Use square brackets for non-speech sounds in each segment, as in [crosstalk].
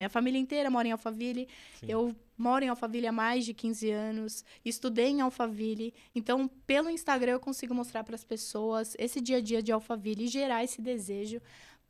Minha família inteira mora em Alphaville. Sim. Eu moro em Alphaville há mais de 15 anos. Estudei em Alphaville. Então, pelo Instagram, eu consigo mostrar para as pessoas esse dia a dia de Alphaville e gerar esse desejo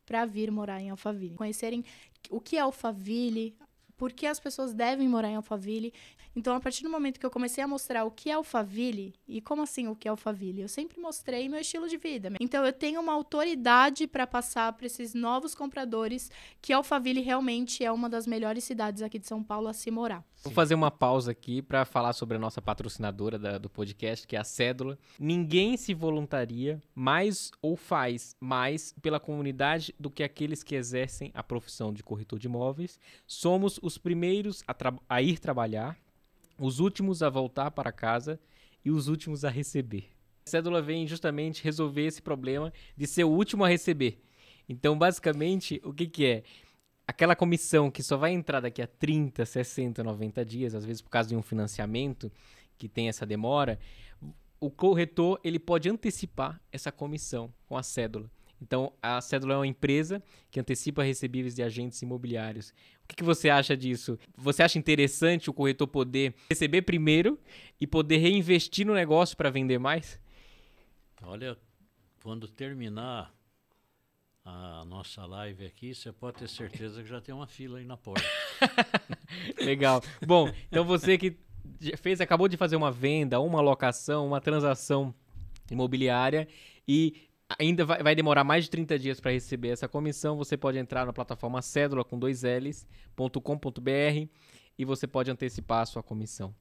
para vir morar em Alphaville. Conhecerem o que é Alphaville, porque as pessoas devem morar em Alphaville. Então, a partir do momento que eu comecei a mostrar o que é Alphaville, e como assim o que é Alphaville? Eu sempre mostrei meu estilo de vida. Então, eu tenho uma autoridade para passar para esses novos compradores que Alphaville realmente é uma das melhores cidades aqui de São Paulo a se morar. Vou fazer uma pausa aqui para falar sobre a nossa patrocinadora da, do podcast, que é a Cédula. Ninguém se voluntaria mais ou faz mais pela comunidade do que aqueles que exercem a profissão de corretor de imóveis. Somos o os primeiros a, a ir trabalhar, os últimos a voltar para casa e os últimos a receber. A cédula vem justamente resolver esse problema de ser o último a receber. Então, basicamente, o que, que é? Aquela comissão que só vai entrar daqui a 30, 60, 90 dias, às vezes por causa de um financiamento que tem essa demora, o corretor ele pode antecipar essa comissão com a cédula. Então, a cédula é uma empresa que antecipa recebíveis de agentes imobiliários. O que, que, você acha disso? Você acha interessante o corretor poder receber primeiro e poder reinvestir no negócio para vender mais? Olha, quando terminar a nossa live aqui, você pode ter certeza que já tem uma fila aí na porta. [laughs] Legal. Bom, então você que fez, acabou de fazer uma venda, uma locação, uma transação imobiliária e ainda vai, vai, demorar mais de 30 dias para receber essa comissão, você pode entrar na plataforma cédula com dois br e você pode antecipar a sua comissão.